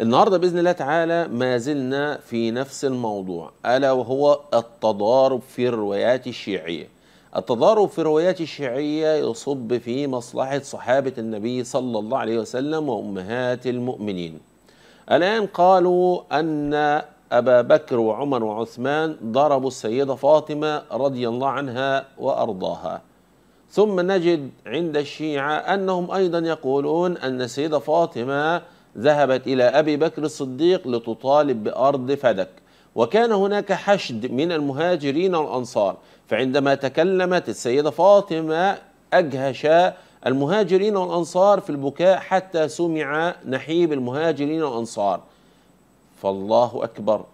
النهارده باذن الله تعالى ما زلنا في نفس الموضوع الا وهو التضارب في الروايات الشيعيه. التضارب في الروايات الشيعيه يصب في مصلحه صحابه النبي صلى الله عليه وسلم وامهات المؤمنين. الان قالوا ان ابا بكر وعمر وعثمان ضربوا السيده فاطمه رضي الله عنها وارضاها. ثم نجد عند الشيعه انهم ايضا يقولون ان السيده فاطمه ذهبت إلى أبي بكر الصديق لتطالب بأرض فدك وكان هناك حشد من المهاجرين والأنصار فعندما تكلمت السيدة فاطمة أجهش المهاجرين والأنصار في البكاء حتى سمع نحيب المهاجرين والأنصار فالله أكبر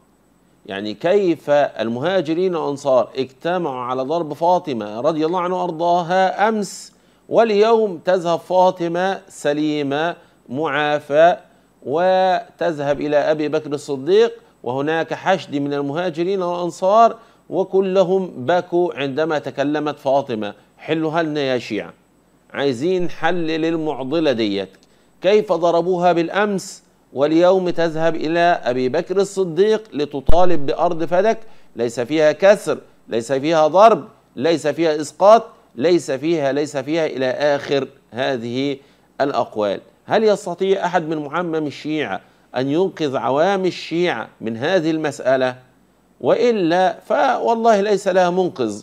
يعني كيف المهاجرين والأنصار اجتمعوا على ضرب فاطمة رضي الله عنه وأرضاها أمس واليوم تذهب فاطمة سليمة معافى وتذهب إلى أبي بكر الصديق وهناك حشد من المهاجرين والأنصار وكلهم بكوا عندما تكلمت فاطمة حلها لنا يا شيعة عايزين حل للمعضلة ديت كيف ضربوها بالأمس واليوم تذهب إلى أبي بكر الصديق لتطالب بأرض فدك ليس فيها كسر ليس فيها ضرب ليس فيها إسقاط ليس فيها ليس فيها إلى آخر هذه الأقوال هل يستطيع أحد من محمم الشيعة أن ينقذ عوام الشيعة من هذه المسألة وإلا فوالله ليس لها منقذ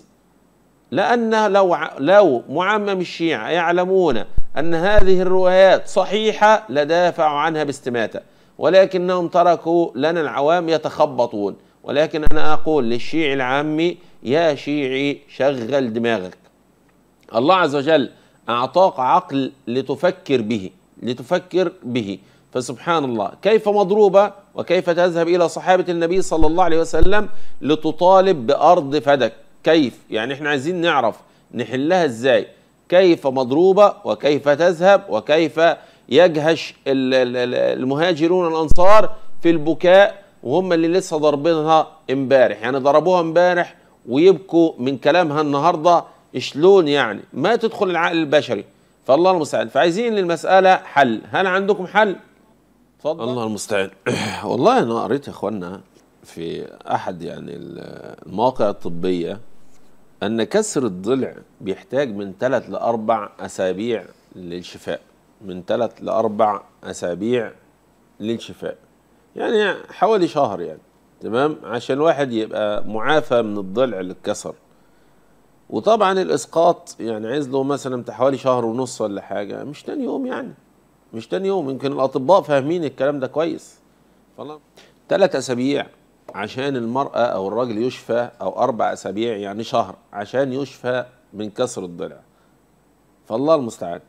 لأن لو لو معمم الشيعة يعلمون أن هذه الروايات صحيحة لدافعوا عنها باستماتة ولكنهم تركوا لنا العوام يتخبطون ولكن أنا أقول للشيعي العامي يا شيعي شغل دماغك الله عز وجل أعطاك عقل لتفكر به لتفكر به فسبحان الله كيف مضروبة وكيف تذهب إلى صحابة النبي صلى الله عليه وسلم لتطالب بأرض فدك كيف يعني احنا عايزين نعرف نحلها ازاي كيف مضروبة وكيف تذهب وكيف يجهش المهاجرون الأنصار في البكاء وهم اللي لسه ضربينها امبارح يعني ضربوها امبارح ويبكوا من كلامها النهارده شلون يعني ما تدخل العقل البشري فالله المستعان فعايزين للمسألة حل هل عندكم حل؟ اتفضل الله المستعان والله أنا قريت يا إخوانا في أحد يعني المواقع الطبية أن كسر الضلع بيحتاج من ثلاث لأربع أسابيع للشفاء من ثلاث لأربع أسابيع للشفاء يعني حوالي شهر يعني تمام عشان الواحد يبقى معافى من الضلع اللي اتكسر وطبعا الاسقاط يعني عايز له مثلا بتاع حوالي شهر ونص ولا حاجه مش تاني يوم يعني مش تاني يوم يمكن الاطباء فاهمين الكلام ده كويس ثلاث اسابيع عشان المراه او الراجل يشفى او اربع اسابيع يعني شهر عشان يشفى من كسر الضلع فالله المستعان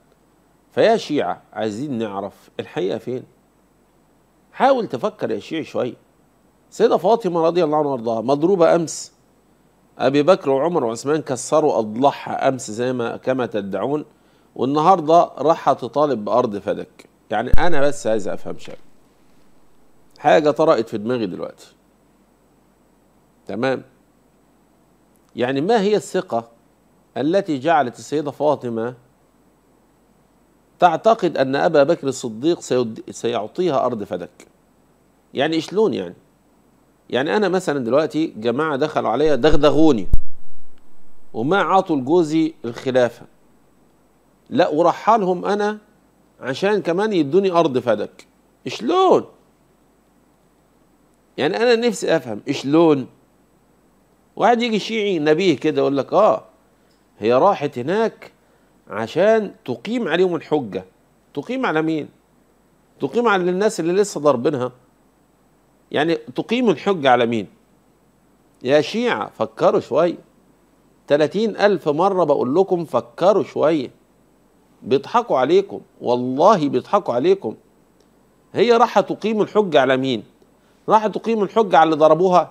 فيا شيعه عايزين نعرف الحقيقه فين حاول تفكر يا شيعي شويه سيده فاطمه رضي الله عنها وارضاها مضروبه امس أبي بكر وعمر وعثمان كسروا اضلاعها أمس زي ما كما تدعون والنهاردة راح تطالب بأرض فدك يعني أنا بس عايز أفهم شيء حاجة طرقت في دماغي دلوقتي تمام يعني ما هي الثقة التي جعلت السيدة فاطمة تعتقد أن أبا بكر الصديق سيعطيها أرض فدك يعني إشلون يعني يعني انا مثلا دلوقتي جماعه دخلوا عليا دغدغوني وما عطوا لجوزي الخلافه لا ورحلهم انا عشان كمان يدوني ارض فدك شلون يعني انا نفسي افهم شلون واحد يجي شيعي نبيه كده يقول لك اه هي راحت هناك عشان تقيم عليهم الحجه تقيم على مين تقيم على الناس اللي لسه ضاربينها يعني تقيم الحجة على مين يا شيعة فكروا شوية تلاتين ألف مرة بقول لكم فكروا شوية بيضحكوا عليكم والله بيضحكوا عليكم هي راح تقيم الحجة على مين راح تقيم الحجة على اللي ضربوها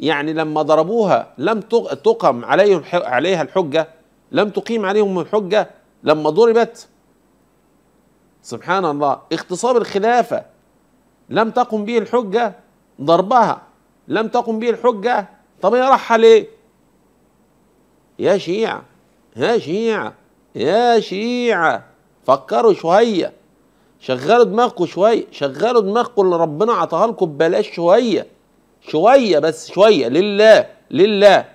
يعني لما ضربوها لم تقم عليهم عليها الحجة لم تقيم عليهم الحجة لما ضربت سبحان الله اغتصاب الخلافة لم تقم به الحجة ضربها لم تقم به الحجة طب هي راحة ليه يا شيعة يا شيعة يا شيعة فكروا شوية شغلوا دماغكم شوية شغلوا دماغكم اللي ربنا عطاها لكم ببلاش شوية شوية بس شوية لله لله